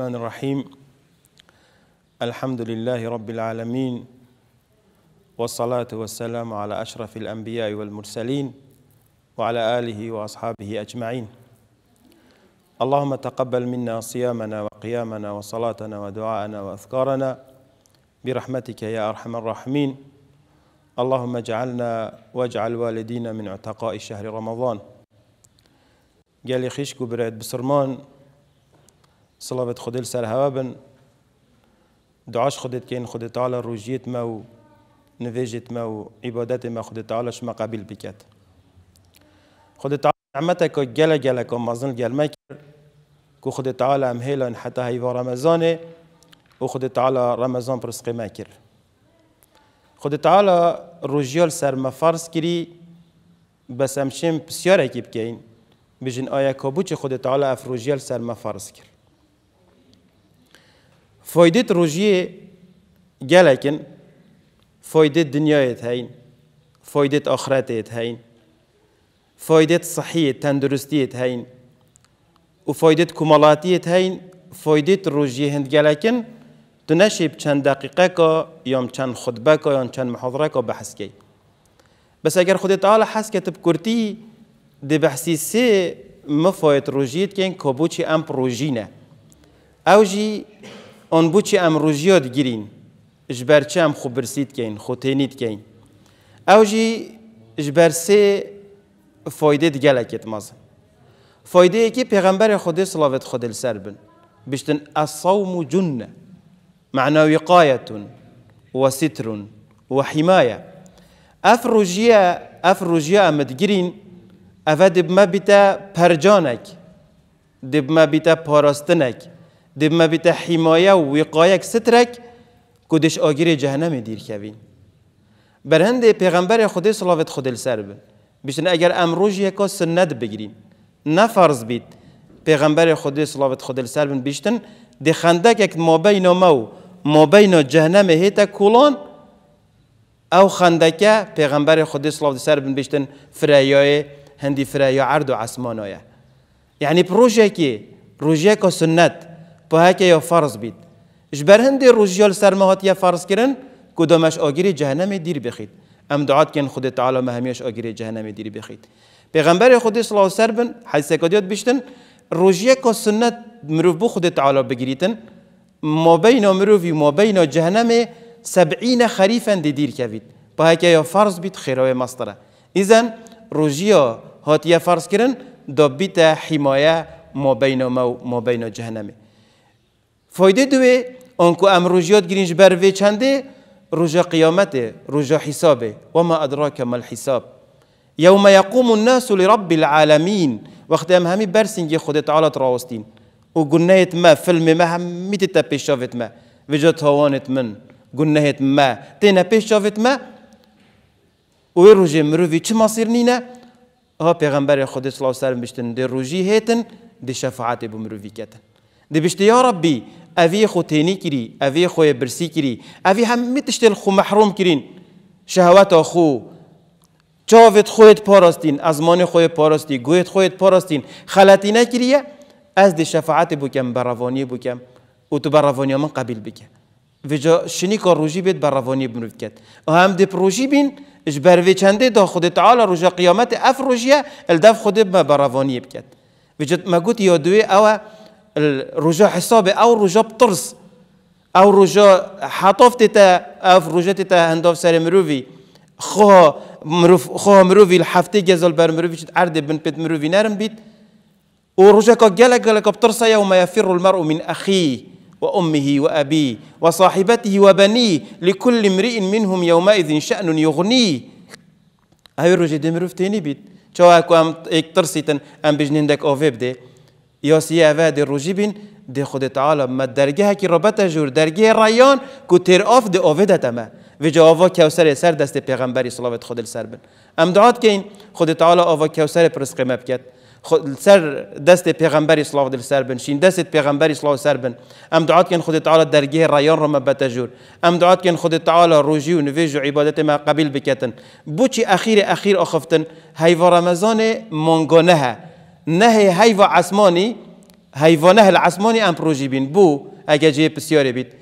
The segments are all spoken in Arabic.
الرحمن الرحيم الحمد لله رب العالمين والصلاة والسلام على أشرف الأنبياء والمرسلين وعلى آله وأصحابه أجمعين اللهم تقبل منا صيامنا وقيامنا وصلاتنا ودعاءنا وأذكارنا برحمتك يا أرحم الراحمين اللهم اجعلنا واجعل والدينا من عتقاء شهر رمضان قال خيش بريد بسرمان صلابت خدل سر هوا بن دعاش خدت کین خد تعالى روجیت ما و نویجت ما و عبادت ما خد تعالى شما قبيل بكت خد تعالى نعمتك جل جلك ومازن جل مكر كو خد تعالى حتی هیوا هي و وخد تعالى رمضان برسقي ماكر خد تعالى روجيال سر مفارس کری بس امشم بسیار اکیب کین بجن آیا کابوچ خود تعالی افروجیل سر مفارس کرد فایده فايدة روجيه فایده فايدة دنياية فایده فايدة آخرتية فایده صحیه صحية تندرستية و فایده كمالاتية هين فایده روجيه هند جلكن تنشي چند دقیقه کا یا چند خطبة کا یا چند محاضرة کا بحث کی بس اگر خودت آلا حس که كتب كرتي دي بحثي سي مفايد روجيت كين كابوشي ام بروجينه او جي اون بو چی ئۆن بچی ئەم ڕژیۆت گرین ژبەر کین خو جی اجبر سه فایده دیگه سێ فۆیدێت فایده ای که پیغمبر خود سڵاوێت خود سر بن بشتن ئەسەوم و جونە و قایەتون وەسیترون وەحیمایە ئەف ڕژیە ئەف گیرین ئەمەدگرین ئەڤە بیتا پرجانک پەرجانێک دبمە بیتە پاراستنێک دبما بتا حماية ووقايك سترك كدش آجر جهنم دير كبين برهند پیغمبر خود صلوات خود السرب بشن اگر امروج یکا سنت بگیریم نفرض فرض پیغمبر خود صلوات خود السرب بشتن بیشتن دی خندک ما بین ما و ما بین جهنم هیتا کولان او خندکه پیغمبر خود صلوات السرب بشتن بیشتن فریای هندی فریا عرض و عسمانایه یعنی پروژه که روژه که سنت با هک یا فرض بید جبر هندی روزیال سرمهات یا فرض کرن کدامش آگیری جهنم دیر بخید ام دعات کن خود تعالی مهمیش آگیری جهنم دیر بخید پیغمبر خود صلی الله علیه و سلم حدیث کدیات بیشتن روزیه که سنت مروف بو خود تعالی بگیریتن ما بین مروفی ما بین جهنم سبعین خریفا دی دیر کوید با هک یا فرض بید خیرای مستره اذن روزیه هاتیه فرض کرن دبیت حمایه ما بین ما و ما بین جهنمه فایده دوی آنکو امروژیات گرینج بر وی چنده روژا قیامت روژا حسابه و ما ادراک ما الحساب یوم یقوم الناس لرب العالمین وقتی هم همی برسینگی خود تعالی راستین و گناهت ما فلم ما هم میتیت پیشافت ما وجا تاوانت من گناهت ما تینا پیشافت ما و روژه مروی چه مصیر نینه ها پیغمبر خود صلی الله علیه و سلم بشتن در روژی هیتن دی شفاعت بمروی کتن دبشت يا ربي أبي خو تيني كري أبي خو يبرسي كري أبي هم متشتل خو محروم كرين شهوات خو چاوت خودت پاراستین ازمان مان خود پاراستی گویت خودت پاراستین خلطی نکریه از دی شفاعت بکم بر روانی بکم او تو بر روانی من قبیل بکه و جا شنی کار روژی بید بر روانی کد و هم دی پروژی بین اش بروی چنده دا خود تعالی روژه قیامت اف روژیه الدف خود ما بر روانی بکد و یادوی اوه الرجاء حسابي او رجوع بطرس او رجوع حطوف تتا او رجوع تتا هندوف سر مروفي خو مروف خو مروفي الحفتي جزل بار مروفي شد عرض بن بيت مروفي نارم بيت ورجوع جلك جالك بطرس يوم يفر المرء من اخيه وامه وابيه وصاحبته وبنيه لكل امرئ منهم يومئذ شان يغنيه هاي رجوع دمروف تاني بيت شو هاكو ام اكترسيتن ام بجنين دك اوفيب ده یاسی اوه در روژی بین ده خود تعالی ما درگه کی ربط جور درگه رایان کو تر آف ده آوه ده تمه و جا آوا کوسر سر دست پیغمبری صلوات خود سر بن ام دعات كين این خود تعالی آوا کوسر پرس قیمه بکد خود سر دست پیغمبری صلوات دل سر بن شین دست پیغمبری صلوات سر بن ام دعات كين خود تعالی درگه رایان رو مبت جور ام دعات كين خود تعالی روجی و نویج و عبادت ما قبیل بكتن بوچی اخير اخير آخفتن هیوا رمضان منگانه نه هيفا عثمانی هيفا نه العثمانی ام بروجي بین بو اگه جه بسیاری بید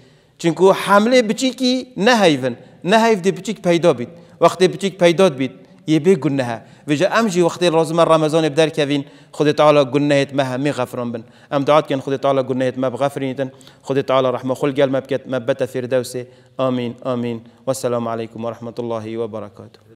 چونکو حمله بچی کی نه هیون نه هیف دی بچی پیدا بید وقتی بچی پیدا بید یه بی گنه ویجا امجی وقتی رازم رمضان بدر کوین خود تعالی گنهت مه می غفران بن ام دعات کن خود تعالی گنهت مه بغفرینتن خود تعالی رحمه خل گل مبکت مبت فردوسه آمین آمین و السلام علیکم و رحمت الله و برکاته